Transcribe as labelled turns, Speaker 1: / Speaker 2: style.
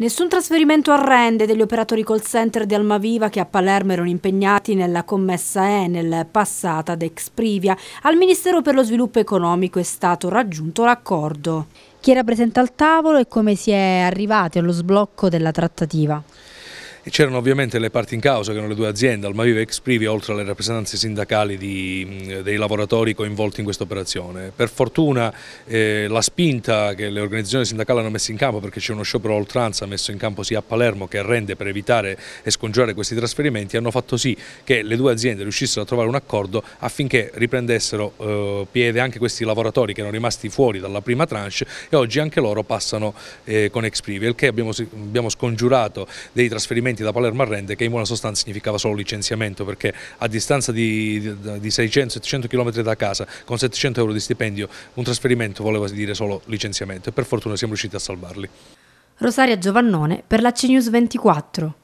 Speaker 1: Nessun trasferimento a rende degli operatori call center di Almaviva che a Palermo erano impegnati nella commessa Enel passata ad Exprivia. Al Ministero per lo Sviluppo Economico è stato raggiunto l'accordo. Chi era presente al tavolo e come si è arrivati allo sblocco della trattativa?
Speaker 2: c'erano ovviamente le parti in causa che erano le due aziende, Almaviva e Exprivia, oltre alle rappresentanze sindacali di, dei lavoratori coinvolti in questa operazione. Per fortuna eh, la spinta che le organizzazioni sindacali hanno messo in campo, perché c'è uno sciopero a oltranza messo in campo sia a Palermo che a Rende per evitare e scongiurare questi trasferimenti, hanno fatto sì che le due aziende riuscissero a trovare un accordo affinché riprendessero eh, piede anche questi lavoratori che erano rimasti fuori dalla prima tranche e oggi anche loro passano eh, con Exprivia, il che abbiamo, abbiamo scongiurato dei trasferimenti licenziamenti da Palermo a Rende che in buona sostanza significava solo licenziamento perché a distanza di, di 600-700 km da casa con 700 euro di stipendio un trasferimento voleva dire solo licenziamento e per fortuna siamo riusciti a salvarli.
Speaker 1: Rosaria Giovannone per la CNews 24.